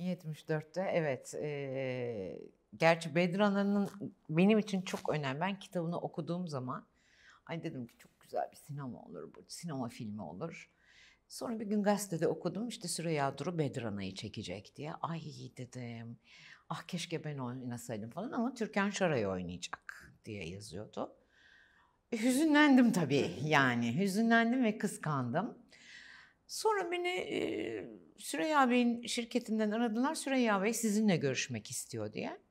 74'te evet. E, gerçi Bedran'ın benim için çok önemli. Ben kitabını okuduğum zaman ay dedim ki çok güzel bir sinema olur bu. Sinema filmi olur. Sonra bir gün gazetede okudum işte Süreyya Duru Bedrana'yı çekecek diye. Ay dedim. Ah keşke ben oynasaydım falan ama Türkan Şoray'ı oynayacak diye yazıyordu. Hüzünlendim tabii yani. Hüzünlendim ve kıskandım. Sonra beni e, Süreyya Bey'in şirketinden aradılar. Süreyya Bey sizinle görüşmek istiyor diye.